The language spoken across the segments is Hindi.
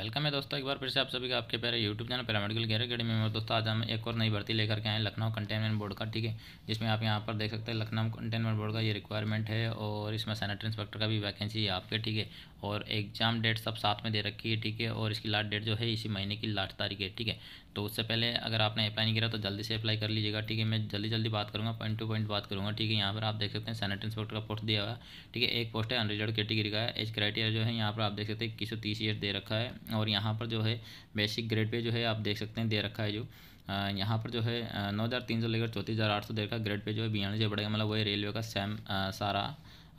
वेलकम है दोस्तों एक बार फिर से आप सभी का आपके पैर YouTube channel paramedical care academy में दोस्तों आज हम एक और नई भर्ती लेकर के आए लखनऊ कंटेनमेंट बोर्ड का ठीक है जिसमें आप यहाँ पर देख सकते हैं लखनऊ कंटेनमेंट बोर्ड का ये रिक्वायरमेंट है और इसमें सैनिटरी इंस्पेक्टर का भी वैकेंसी है आपके ठीक है और एग्ज़ाम डेट सब साथ में दे रखी है ठीक है और इसकी लास्ट डेट जो है इसी महीने की लास्ट तारीख है ठीक है तो उससे पहले अगर आपने अप्लाई नहीं करा तो जल्दी से अप्लाई कर लीजिएगा ठीक है मैं जल्दी जल्दी बात करूँगा पॉइंट टू पॉइंट बात करूँगा ठीक है यहाँ पर आप देख सकते हैं सैनिटरी इंस्पेक्टर का पोस्ट दिया हुआ ठीक है एक पोस्ट है अनरिजर्व कैटेगरी का एज क्राइटेरिया जो है यहाँ पर आप देख सकते हैं इक्कीस सौ तीस ईयर दे रखा है और यहाँ पर जो है बेसिक ग्रेड पे जो है आप देख सकते हैं दे रखा है जो यहाँ पर जो है नौ हज़ार तीन सौ लेकर चौंतीस हज़ार आठ सौ दे रखा ग्रेड पे जो है बयानवे बढ़ेगा मतलब वही रेलवे का सेम सारा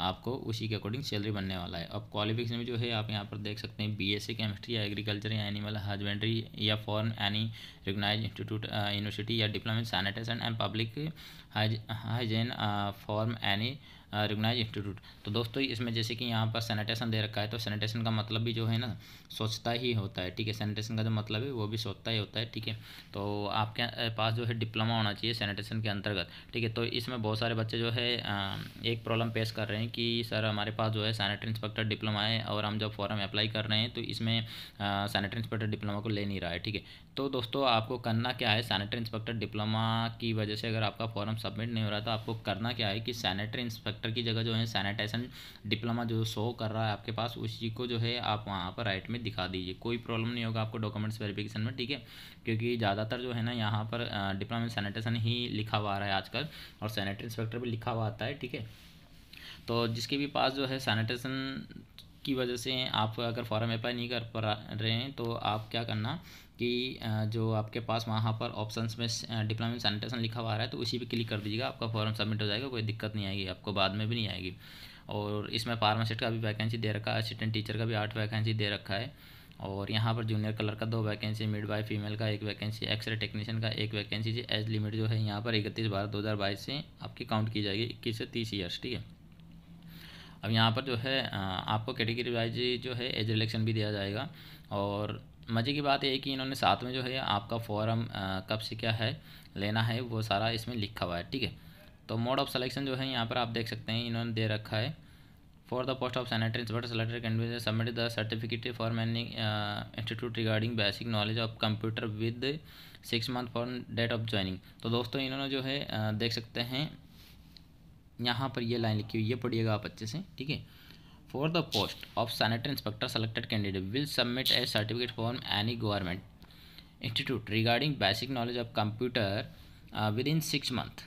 आपको उसी के अकॉर्डिंग सैलरी बनने वाला है अब क्वालिफिकेशन में जो है आप यहाँ पर देख सकते हैं बीएससी केमिस्ट्री या एग्रीकल्चर या एनिमल हस्बेंड्री uh, या foreign any recognise institute university या diploma in sanitation and public hygiene from any recognise institute तो दोस्तों इसमें जैसे कि यहाँ पर सैनिटेशन दे रखा है तो सैनिटेशन का मतलब भी जो है ना स्वच्छता ही होता है ठीक है सैनिटेशन का जो मतलब है वो भी स्वच्छता ही होता है ठीक है तो आपके पास जो है डिप्लोमा होना चाहिए सैनिटेशन के अंतर्गत ठीक है तो इसमें बहुत सारे बच्चे जो है एक प्रॉब्लम पेश कर रहे हैं कि सर हमारे पास जो है सैनिटरी इंस्पेक्टर डिप्लोमा है और हम जब फॉर्म अप्लाई कर रहे हैं तो इसमें सैनिटरी इंस्पेक्टर डिप्लोमा को ले नहीं रहा है ठीक है तो दोस्तों आपको करना क्या है सैनिटरी इंस्पेक्टर डिप्लोमा की वजह से अगर आपका फॉर्म सबमिट नहीं हो रहा तो आपको करना क्या है कि सैनिटरी इंस्पेक्टर डॉक्टर की जगह जो है सैनिटेशन डिप्लोमा जो शो कर रहा है आपके पास उस चीज़ को जो है आप वहाँ पर राइट में दिखा दीजिए कोई प्रॉब्लम नहीं होगा आपको डॉक्यूमेंट्स वेरिफिकेशन में ठीक है क्योंकि ज़्यादातर जो है ना यहाँ पर डिप्लोमा में सैनिटेशन ही लिखा हुआ आ रहा है आजकल और सैनिटरी इंस्पेक्टर भी लिखा हुआ आता है ठीक है तो जिसके भी पास जो है सैनिटेशन की वजह से आप अगर फॉर्म अप्लाई नहीं कर पा रहे हैं तो आप क्या करना कि जो आपके पास वहाँ पर ऑप्शंस में डिप्लोमा सैनिटेशन लिखा हुआ रहा है तो उसी पे क्लिक कर दीजिएगा आपका फॉर्म सबमिट हो जाएगा कोई दिक्कत नहीं आएगी आपको बाद में भी नहीं आएगी और इसमें फार्मासिस्ट का भी वैकेंसी दे रखा है असिस्टेंट टीचर का भी आठ वैकेंसी दे रखा है और यहाँ पर जूनियर कलर का दो वैकेंसी मिड बाई फीमेल का एक वैकेंसी एक्सरे टेक्नीशियन का एक वैकेंसी एज लिमिट जो है यहाँ पर इकतीस बारह दो हज़ार बाईस से आपकी काउंट की जाएगी इक्कीस से तीस ईयर्स ठीक है अब यहाँ पर जो है आपको कैटेगरी वाइज जो है एज रिलेक्शन भी दिया जाएगा और मज़े की बात यह है कि इन्होंने साथ में जो है आपका फॉर्म कब से क्या है लेना है वो सारा इसमें लिखा हुआ है ठीक है तो मोड ऑफ सलेक्शन जो है यहाँ पर आप देख सकते हैं इन्होंने दे रखा है for the post of sanitary inspector selector candidate submit the certificate for many institute regarding basic knowledge of computer with six month for date of joining तो दोस्तों इन्होंने जो है देख सकते हैं यहाँ पर ये लाइन लिखी हुई ये पढ़िएगा आप अच्छे से ठीक है for the post of sanitary inspector selected candidate will submit a certificate for any government institute regarding basic knowledge of computer with in six month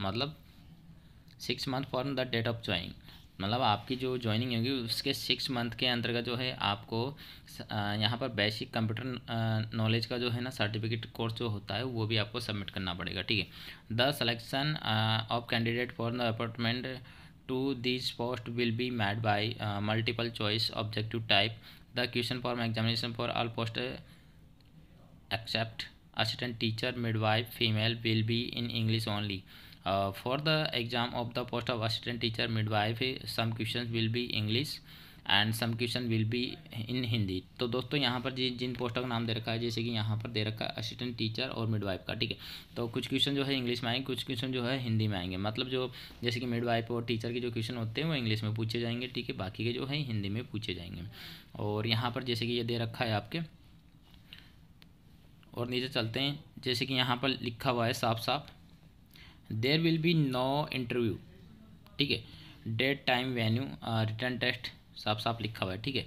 मतलब six month for the date of joining मतलब आपकी जो ज्वाइनिंग होगी उसके सिक्स मंथ के अंतर्गत जो है आपको यहाँ पर बेसिक कंप्यूटर नॉलेज का जो है ना सर्टिफिकेट कोर्स जो होता है वो भी आपको सबमिट करना पड़ेगा ठीक है the selection of candidate for the appointment to this post will be made by multiple choice objective type the question for examination for all post except assistant teacher midwife female will be in English only for the exam of the post of assistant teacher midwife midwife some question will be English and some question will be in Hindi तो दोस्तों यहाँ पर जिन जिन पोस्टों का नाम दे रखा है जैसे कि यहाँ पर दे रखा है असिस्टेंट टीचर और मिडवाइफ का ठीक है तो कुछ क्वेश्चन जो है इंग्लिश में आएंगे कुछ क्वेश्चन जो है हिंदी में आएंगे मतलब जो जैसे कि मिडवाइफ और टीचर के जो क्वेश्चन होते हैं वो इंग्लिश में पूछे जाएंगे ठीक है बाकी के जो है हिंदी में पूछे जाएंगे और यहाँ पर जैसे कि ये दे रखा है आपके और नीचे चलते हैं जैसे कि यहाँ पर लिखा हुआ है साफ साफ there will be no interview ठीक है date time venue written test साफ साफ लिखा हुआ है ठीक है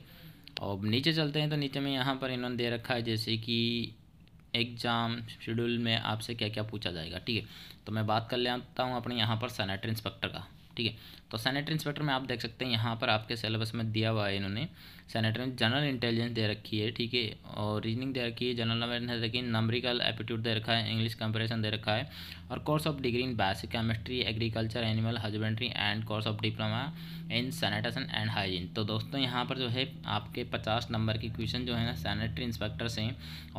और नीचे चलते हैं तो नीचे में यहाँ पर इन्होंने दे रखा है जैसे कि एग्ज़ाम शेड्यूल में आपसे क्या क्या पूछा जाएगा ठीक है तो मैं बात कर लेता हूँ अपने यहाँ पर सैनिटरी इंस्पेक्टर का ठीक है तो सैनिटरी इंस्पेक्टर में आप देख सकते हैं यहाँ पर आपके सिलेबस में दिया हुआ है इन्होंने सैनिटरी जनरल इंटेलिजेंस दे रखी है ठीक है और रीजनिंग दे रखी है जनरल नॉलेज दे रखी है नंबरिकल एप्टीट्यूड दे रखा है इंग्लिश कंपेरिजन दे रखा है और course of degree in basic chemistry agriculture animal husbandry and course of diploma in sanitation and hygiene तो दोस्तों यहाँ पर जो है आपके पचास नंबर के क्वेश्चन जो है ना सैनिटरी इंस्पेक्टर से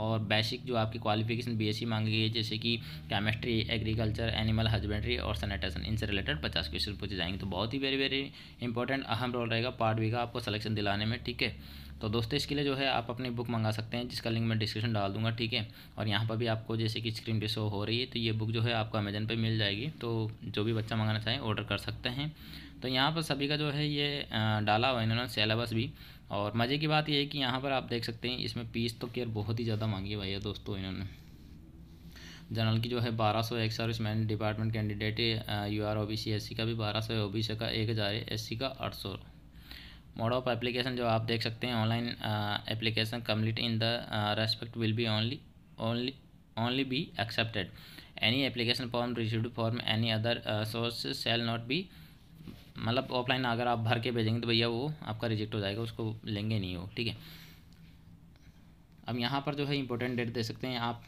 और बेसिक जो आपकी क्वालिफिकेशन सी e मांगी गई है जैसे कि केमिस्ट्री एग्रीकल्चर एनिमल हजबेंड्री और सैनिटेशन इनसे रिलेटेड पचास क्वेश्चन पूछे करते जाएंगे तो बहुत ही वेरी वेरी इंपॉर्टेंट अहम रोल रहेगा पार्ट बी का आपको सलेक्शन दिलाने में ठीक है तो दोस्तों इसके लिए जो है आप अपनी बुक मंगा सकते हैं जिसका लिंक मैं डिस्क्रिप्शन डाल दूंगा ठीक है और यहाँ पर भी आपको जैसे कि स्क्रीन पे शो हो रही है तो ये बुक जो है आपको अमेजन पे मिल जाएगी तो जो भी बच्चा मंगाना चाहे ऑर्डर कर सकते हैं तो यहाँ पर सभी का जो है ये डाला हुआ इन्होंने सेलेबस भी और मज़े की बात यह है कि यहाँ पर आप देख सकते हैं इसमें पीस तो केयर बहुत ही ज़्यादा मांगी भैया है दोस्तों इन्होंने जनरल की जो है बारह सौ एक service man department candidate U R O B C S C का भी बारह सौ ओ बी सी का एक हज़ार एस सी का आठ सौ मोड ऑफ एप्लीकेशन जो आप देख सकते हैं online application complete in the respect will be only only only be accepted any application form received form any other source shall not be मतलब ऑफलाइन अगर आप भर के भेजेंगे तो भैया वो आपका रिजेक्ट हो जाएगा उसको लेंगे नहीं वो ठीक है अब यहाँ पर जो है इंपॉर्टेंट डेट दे सकते हैं आप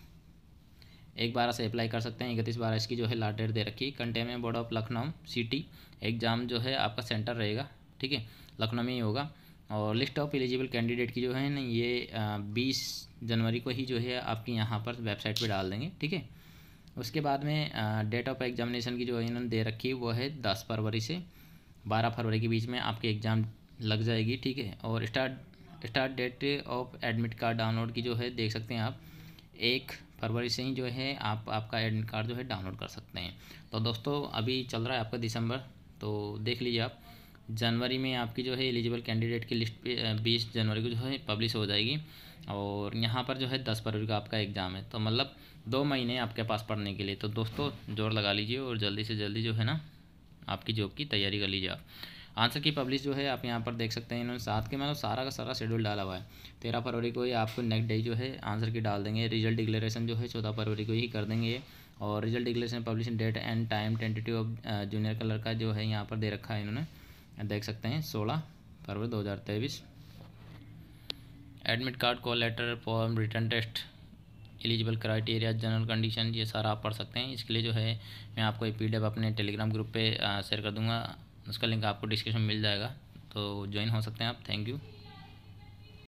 एक बारह से अप्लाई कर सकते हैं इकतीस बारह इसकी जो है लास्ट डेट दे रखी है cantonment board of Lucknow city exam जो है आपका सेंटर रहेगा ठीक है लखनऊ में ही होगा और लिस्ट ऑफ एलिजिबल कैंडिडेट की जो है ना ये बीस जनवरी को ही जो है आपकी यहाँ पर वेबसाइट पर डाल देंगे ठीक है उसके बाद में डेट ऑफ एग्जामिनेशन की जो इन्होंने दे रखी वो है दस फरवरी से बारह फरवरी के बीच में आपकी एग्ज़ाम लग जाएगी ठीक है और start start date of admit card download की जो है देख सकते हैं आप एक फरवरी से ही जो है आप आपका एडमिट कार्ड जो है डाउनलोड कर सकते हैं तो दोस्तों अभी चल रहा है आपका दिसंबर तो देख लीजिए आप जनवरी में आपकी जो है एलिजिबल कैंडिडेट की लिस्ट बीस जनवरी को जो है पब्लिश हो जाएगी और यहाँ पर जो है दस फरवरी का आपका एग्ज़ाम है तो मतलब दो महीने आपके पास पढ़ने के लिए तो दोस्तों जोर लगा लीजिए और जल्दी से जल्दी जो है ना आपकी जॉब की तैयारी कर लीजिए आप आंसर की पब्लिश जो है आप यहाँ पर देख सकते हैं इन्होंने सात के मतलब सारा का सारा शेड्यूल डाला हुआ है तेरह फरवरी को ही आपको नेक्स्ट डे जो है आंसर की डाल देंगे रिजल्ट डिक्लेरेशन जो है चौदह फरवरी को ही कर देंगे और result declaration publishing date and time tentative of junior clerk का जो है यहाँ पर दे रखा है इन्होंने देख सकते हैं सोलह फरवरी दो हज़ार तेईस admit card call letter form written test eligible criteria general condition ये सारा आप पढ़ सकते हैं इसके लिए जो है मैं आपको ये पी अपने टेलीग्राम ग्रुप पे शेयर कर दूंगा उसका लिंक आपको डिस्क्रिप्शन मिल जाएगा तो ज्वाइन हो सकते हैं आप थैंक यू